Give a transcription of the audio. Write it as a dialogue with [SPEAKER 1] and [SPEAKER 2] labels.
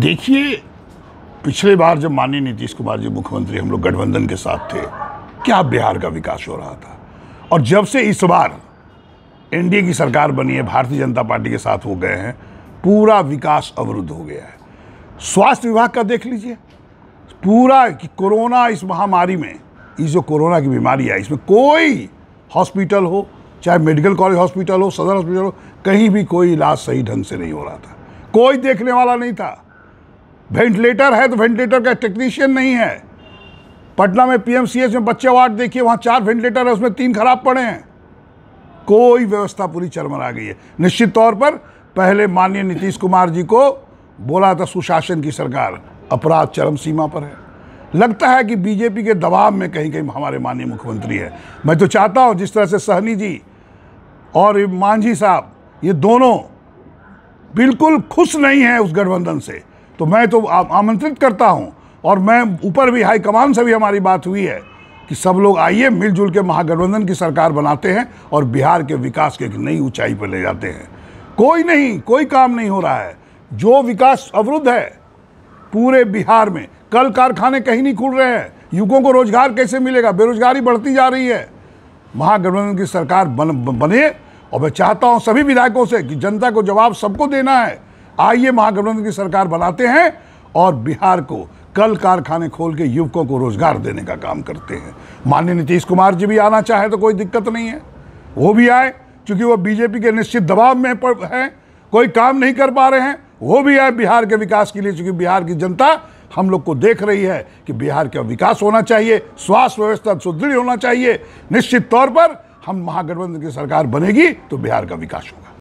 [SPEAKER 1] देखिए पिछले बार जब माननीय नीतीश कुमार जी मुख्यमंत्री हम लोग गठबंधन के साथ थे क्या बिहार का विकास हो रहा था और जब से इस बार एनडीए की सरकार बनी है भारतीय जनता पार्टी के साथ हो गए हैं पूरा विकास अवरुद्ध हो गया है स्वास्थ्य विभाग का देख लीजिए पूरा कि कोरोना इस महामारी में इस जो कोरोना की बीमारी आई इसमें कोई हॉस्पिटल हो चाहे मेडिकल कॉलेज हॉस्पिटल हो सदर हॉस्पिटल हो कहीं भी कोई इलाज सही ढंग से नहीं हो रहा था कोई देखने वाला नहीं था वेंटिलेटर है तो वेंटिलेटर का टेक्नीशियन नहीं है पटना में पीएमसीएच में बच्चे वार्ड देखिए वहाँ चार वेंटिलेटर है उसमें तीन खराब पड़े हैं कोई व्यवस्था पूरी चरमरा गई है निश्चित तौर पर पहले माननीय नीतीश कुमार जी को बोला था सुशासन की सरकार अपराध चरम सीमा पर है लगता है कि बीजेपी के दबाव में कहीं कहीं हमारे माननीय मुख्यमंत्री है मैं तो चाहता हूँ जिस तरह से सहनी जी और मांझी साहब ये दोनों बिल्कुल खुश नहीं हैं उस गठबंधन से तो मैं तो आमंत्रित करता हूँ और मैं ऊपर भी हाई कमान से भी हमारी बात हुई है कि सब लोग आइए मिलजुल के महागठबंधन की सरकार बनाते हैं और बिहार के विकास के एक नई ऊंचाई पर ले जाते हैं कोई नहीं कोई काम नहीं हो रहा है जो विकास अवरुद्ध है पूरे बिहार में कल कारखाने कहीं नहीं खुल रहे हैं युवकों को रोजगार कैसे मिलेगा बेरोजगारी बढ़ती जा रही है महागठबंधन की सरकार बन, बने और मैं चाहता हूँ सभी विधायकों से कि जनता को जवाब सबको देना है आइए महागठबंधन की सरकार बनाते हैं और बिहार को कल कारखाने खोल के युवकों को रोजगार देने का काम करते हैं माननीय नीतीश कुमार जी भी आना चाहे तो कोई दिक्कत नहीं है वो भी आए क्योंकि वो बीजेपी के निश्चित दबाव में हैं कोई काम नहीं कर पा रहे हैं वो भी आए बिहार के विकास के लिए क्योंकि बिहार की जनता हम लोग को देख रही है कि बिहार का विकास होना चाहिए स्वास्थ्य व्यवस्था सुदृढ़ होना चाहिए निश्चित तौर पर हम महागठबंधन की सरकार बनेगी तो बिहार का विकास होगा